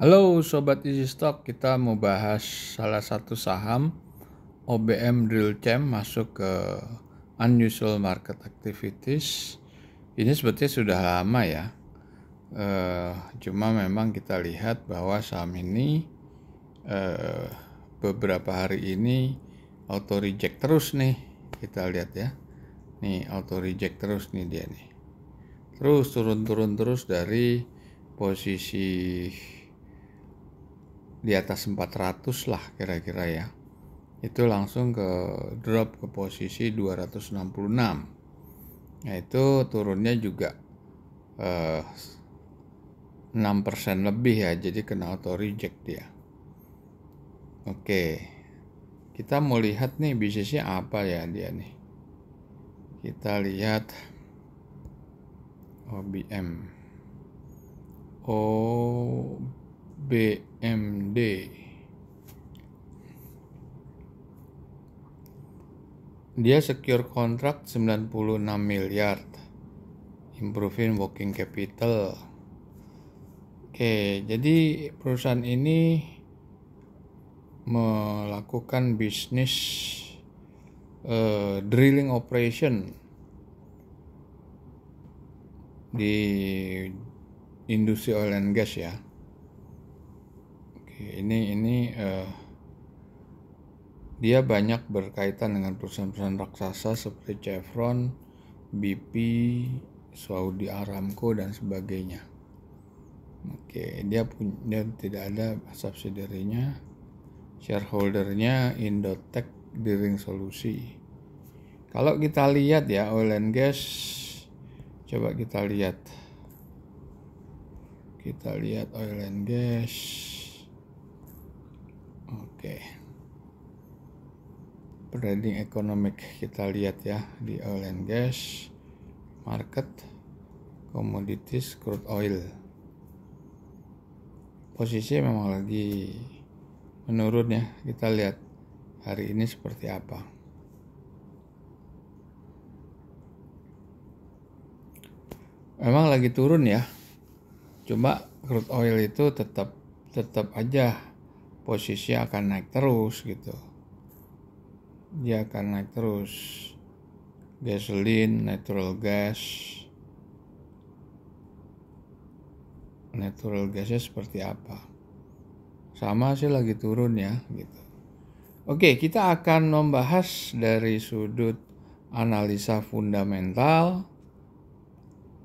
Halo Sobat Easy Stock, kita mau bahas salah satu saham OBM drill Champ masuk ke Unusual Market Activities. Ini sebetulnya sudah lama ya, e, cuma memang kita lihat bahwa saham ini e, beberapa hari ini auto reject terus nih, kita lihat ya. Nih auto reject terus nih dia nih. Terus turun-turun terus dari posisi di atas 400 lah kira-kira ya itu langsung ke drop ke posisi 266 nah itu turunnya juga eh, 6% lebih ya jadi kena auto reject dia ya. oke kita mau lihat nih bisnisnya apa ya dia nih kita lihat OBM OBM MD dia secure kontrak 96 miliar improving working capital oke jadi perusahaan ini melakukan bisnis uh, drilling operation di industri oil and gas ya ini ini uh, dia banyak berkaitan dengan perusahaan-perusahaan raksasa seperti Chevron, BP, Saudi Aramco dan sebagainya. Oke, dia punya tidak ada subsidiarinya. Shareholdernya Indotech Dering Solusi. Kalau kita lihat ya oil and gas coba kita lihat. Kita lihat oil and gas. Oke. Trading economic kita lihat ya di oil and gas market commodities crude oil. Posisi memang lagi menurun ya. Kita lihat hari ini seperti apa. Memang lagi turun ya. Cuma crude oil itu tetap tetap aja posisi akan naik terus gitu dia akan naik terus gasoline natural gas natural gasnya seperti apa sama sih lagi turun ya gitu oke kita akan membahas dari sudut analisa fundamental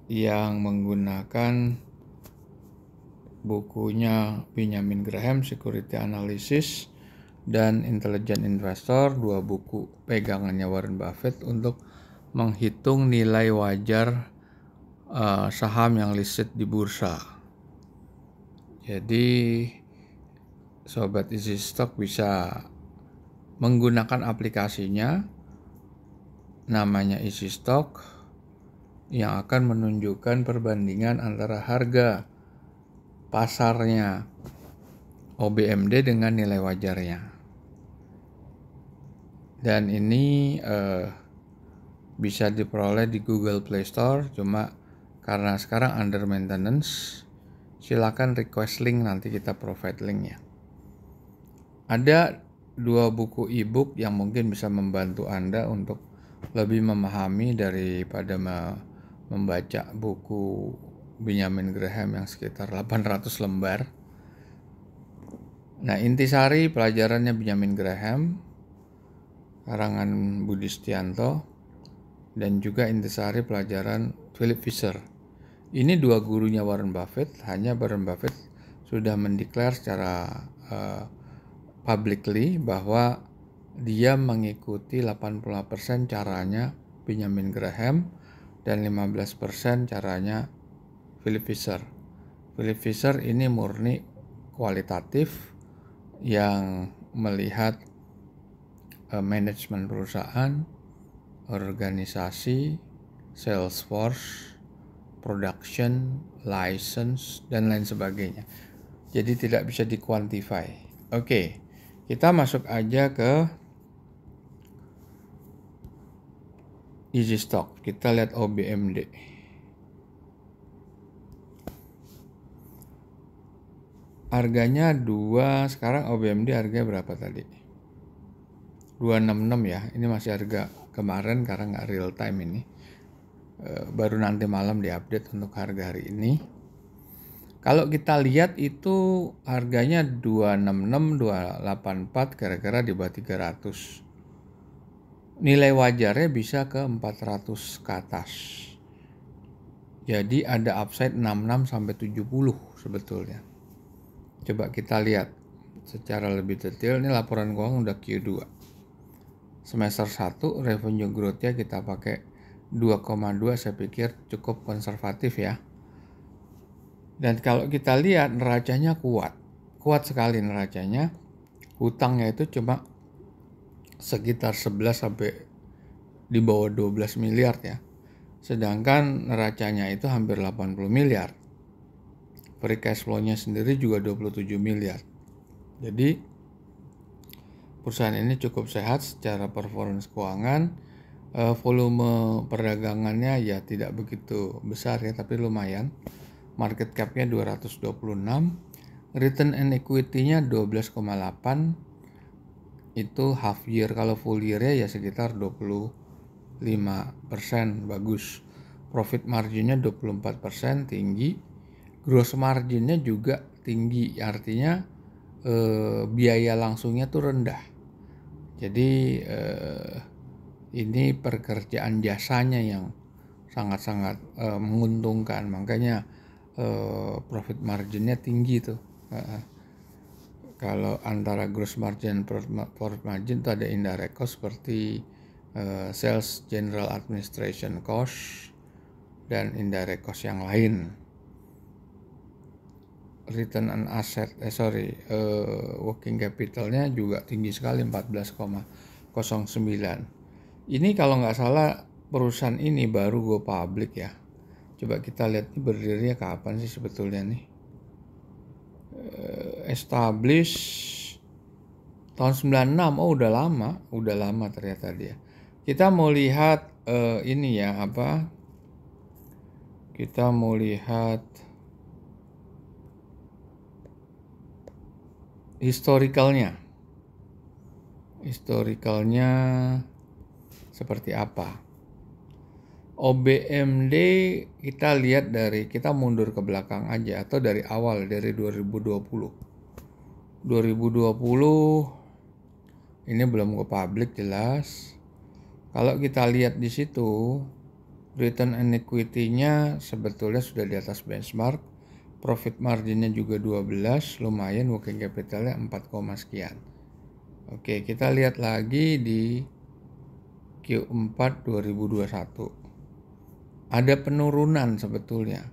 yang menggunakan bukunya Benjamin Graham Security Analysis dan Intelligent Investor dua buku pegangannya Warren Buffett untuk menghitung nilai wajar uh, saham yang listed di bursa. Jadi sobat Easy Stock bisa menggunakan aplikasinya namanya Easy Stock yang akan menunjukkan perbandingan antara harga pasarnya OBMD dengan nilai wajarnya. Dan ini eh, bisa diperoleh di Google Play Store, cuma karena sekarang under maintenance, silakan request link nanti kita provide linknya. Ada dua buku e-book yang mungkin bisa membantu Anda untuk lebih memahami daripada membaca buku Benjamin Graham yang sekitar 800 lembar. Nah, intisari pelajarannya Benjamin Graham, karangan Budi Stianto, dan juga intisari pelajaran Philip Fisher. Ini dua gurunya Warren Buffett, hanya Warren Buffett sudah mendeklar secara uh, publicly bahwa dia mengikuti 88% caranya Benjamin Graham dan 15% caranya Philip Fisher. Philip Fisher ini murni kualitatif yang melihat uh, eh, manajemen perusahaan, organisasi, sales force, production, license, dan lain sebagainya. Jadi tidak bisa dikuantifikasi. Oke, okay, kita masuk aja ke Easy Stock. Kita lihat OBMD. harganya 2 sekarang OBMD harganya berapa tadi 266 ya ini masih harga kemarin karena nggak real time ini e, baru nanti malam diupdate untuk harga hari ini kalau kita lihat itu harganya 266 284 kira-kira di bawah 300 nilai wajarnya bisa ke 400 ke atas jadi ada upside 66 sampai 70 sebetulnya Coba kita lihat secara lebih detail ini laporan keuangan udah Q2. Semester 1 revenue growth ya kita pakai 2,2 saya pikir cukup konservatif ya. Dan kalau kita lihat neracanya kuat. Kuat sekali neracanya. Hutangnya itu cuma sekitar 11 sampai di bawah 12 miliar ya. Sedangkan neracanya itu hampir 80 miliar free cash flow-nya sendiri juga 27 miliar. Jadi perusahaan ini cukup sehat secara performance keuangan. Eh, volume perdagangannya ya tidak begitu besar ya tapi lumayan. Market cap-nya 226, return and equity-nya 12,8 itu half year kalau full year-nya ya sekitar 25% bagus. Profit margin-nya 24% tinggi gross marginnya juga tinggi artinya eh, biaya langsungnya tuh rendah jadi eh, ini pekerjaan jasanya yang sangat-sangat eh, menguntungkan makanya eh, profit marginnya tinggi tuh eh, kalau antara gross margin profit margin itu ada indirect cost seperti eh, sales general administration cost dan indirect cost yang lain return on asset eh sorry uh, working capitalnya juga tinggi sekali 14,09 ini kalau nggak salah perusahaan ini baru go public ya coba kita lihat ini berdirinya kapan sih sebetulnya nih uh, eh, establish tahun 96 oh udah lama udah lama ternyata dia kita mau lihat uh, ini ya apa kita mau lihat historikalnya historicalnya seperti apa OBMD kita lihat dari kita mundur ke belakang aja atau dari awal dari 2020 2020 ini belum ke publik jelas kalau kita lihat di situ return and equity-nya sebetulnya sudah di atas benchmark profit marginnya juga 12 lumayan working capitalnya 4, sekian oke kita lihat lagi di Q4 2021 ada penurunan sebetulnya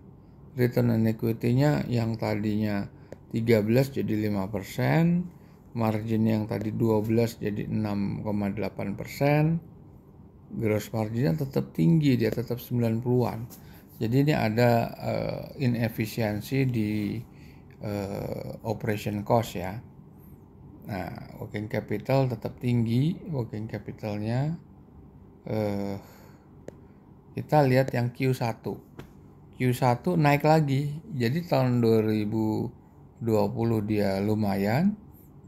return on equity-nya yang tadinya 13 jadi 5%, margin yang tadi 12 jadi 6,8%, gross marginnya tetap tinggi, dia tetap 90-an. Jadi ini ada uh, inefisiensi di uh, operation cost ya. Nah, working capital tetap tinggi, working capitalnya Uh, kita lihat yang Q1. Q1 naik lagi, jadi tahun 2020 dia lumayan,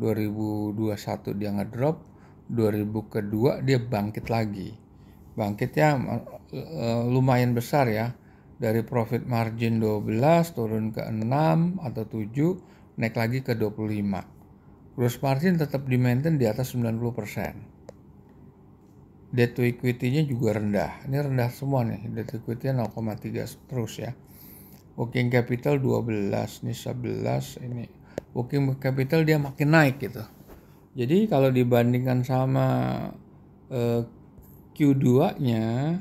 2021 dia ngedrop, 2000 kedua dia bangkit lagi. Bangkitnya lumayan besar ya, dari profit margin 12 turun ke 6 atau 7 naik lagi ke 25 gross margin tetap di maintain di atas 90% debt to equity nya juga rendah ini rendah semua nih debt to equity 0,3 terus ya working capital 12 ini 11 ini working capital dia makin naik gitu jadi kalau dibandingkan sama eh, Q2 nya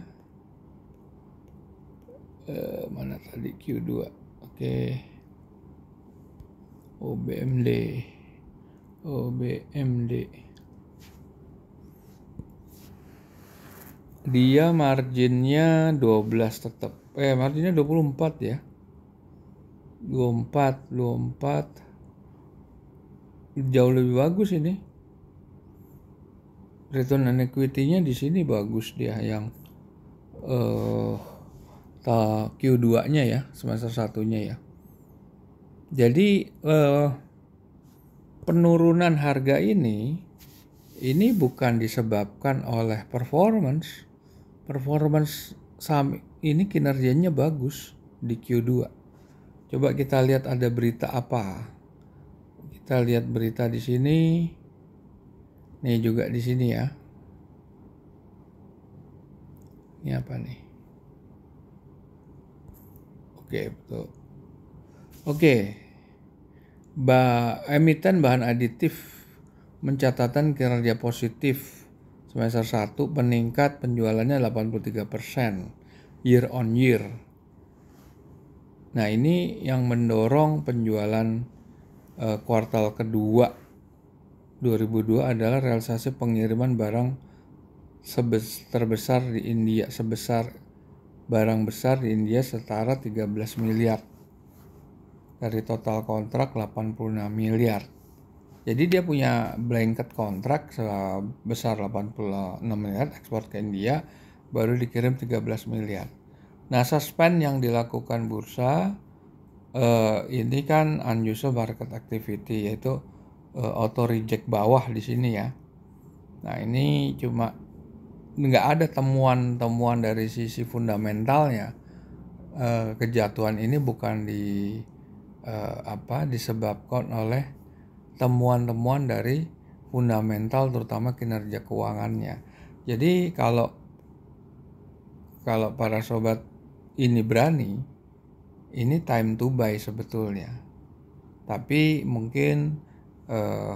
eh, mana tadi Q2 oke okay. OBMD OBMD dia marginnya 12 tetap eh marginnya 24 ya 24 24 jauh lebih bagus ini return on equity-nya di sini bagus dia yang eh uh, Q2-nya ya, semester satunya ya. Jadi eh, penurunan harga ini ini bukan disebabkan oleh performance. Performance saham ini kinerjanya bagus di Q2. Coba kita lihat ada berita apa. Kita lihat berita di sini. Nih juga di sini ya. Ini apa nih? betul. Oke. Ba emiten bahan aditif mencatatkan kinerja positif semester 1 peningkat penjualannya 83% year on year. Nah, ini yang mendorong penjualan uh, kuartal kedua 2002 adalah realisasi pengiriman barang sebes, terbesar di India sebesar barang besar di India setara 13 miliar dari total kontrak 86 miliar. Jadi dia punya blanket kontrak sebesar 86 miliar ekspor ke India baru dikirim 13 miliar. Nah, suspend yang dilakukan bursa eh, ini kan unusual market activity yaitu eh, auto reject bawah di sini ya. Nah, ini cuma nggak ada temuan-temuan dari sisi fundamentalnya eh, kejatuhan ini bukan di eh, apa disebabkan oleh temuan-temuan dari fundamental terutama kinerja keuangannya. Jadi kalau kalau para sobat ini berani, ini time to buy sebetulnya. Tapi mungkin eh,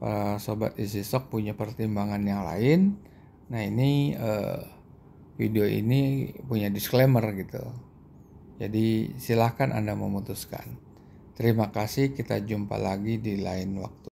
para sobat isisok punya pertimbangan yang lain Nah ini uh, video ini punya disclaimer gitu. Jadi silahkan Anda memutuskan. Terima kasih, kita jumpa lagi di lain waktu.